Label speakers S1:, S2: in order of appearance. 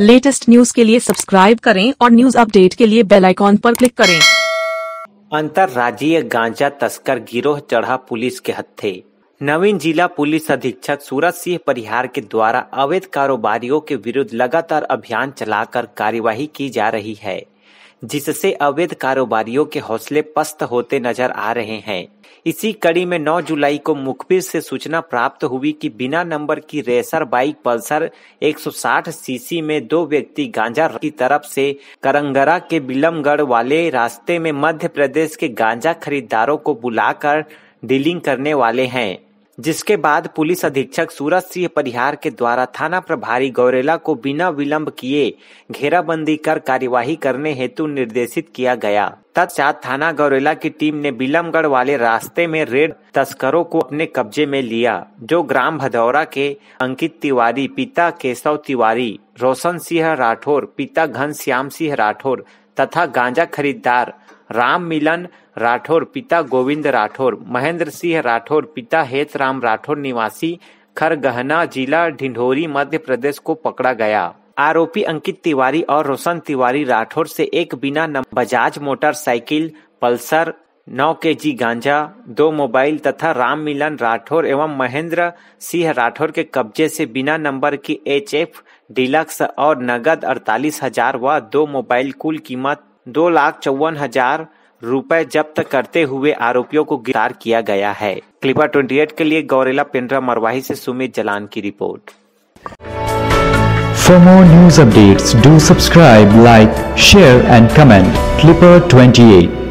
S1: latest news के लिए subscribe करें और न्यूज अपडेट के लिए बेल आइकॉन पर क्लिक करें अंतर्राज्यीय गांजा तस्कर गिरोह चढ़ा पुलिस के हत्थे नवीन जिला पुलिस अधीक्षक सूरज सिंह परिहार के द्वारा अवैध कारोबारियों के विरुद्ध लगातार अभियान चलाकर कार्यवाही की जा रही है जिससे अवैध कारोबारियों के हौसले पस्त होते नजर आ रहे हैं इसी कड़ी में 9 जुलाई को मुखबिर से सूचना प्राप्त हुई कि बिना नंबर की रेसर बाइक पल्सर 160 सीसी में दो व्यक्ति गांजा की तरफ से करंगरा के बिलमगढ़ वाले रास्ते में मध्य प्रदेश के गांजा खरीदारों को बुलाकर डीलिंग करने वाले हैं जिसके बाद पुलिस अधीक्षक सूरज सिंह परिहार के द्वारा थाना प्रभारी गौरेला को बिना विलंब किए घेराबंदी कर कार्यवाही करने हेतु निर्देशित किया गया तत्साथ थाना गौरेला की टीम ने बिलमगढ़ वाले रास्ते में रेड तस्करों को अपने कब्जे में लिया जो ग्राम भदौरा के अंकित तिवारी पिता केशव तिवारी रोशन सिंह राठौर पिता घन श्याम सिंह राठौर तथा गांजा खरीदार राम मिलन राठौर पिता गोविंद राठौर महेंद्र सिंह राठौर पिता हेतराम राठौर निवासी खरगहना जिला ढिंढोरी मध्य प्रदेश को पकड़ा गया आरोपी अंकित तिवारी और रोशन तिवारी राठौर से एक बिना बजाज मोटरसाइकिल पल्सर नौ के जी गांजा दो मोबाइल तथा राम मिलन राठौर एवं महेंद्र सिंह राठौर के कब्जे से बिना नंबर की एच एफ डिलक्स और नगद अड़तालीस हजार व दो मोबाइल कुल कीमत दो लाख चौवन हजार रुपए जब्त करते हुए आरोपियों को गिरफ्तार किया गया है क्लिपा 28 के लिए गौरेला पिंडरा मरवाही से सुमित जलान की report for more news updates do subscribe like share and comment क्लिपर 28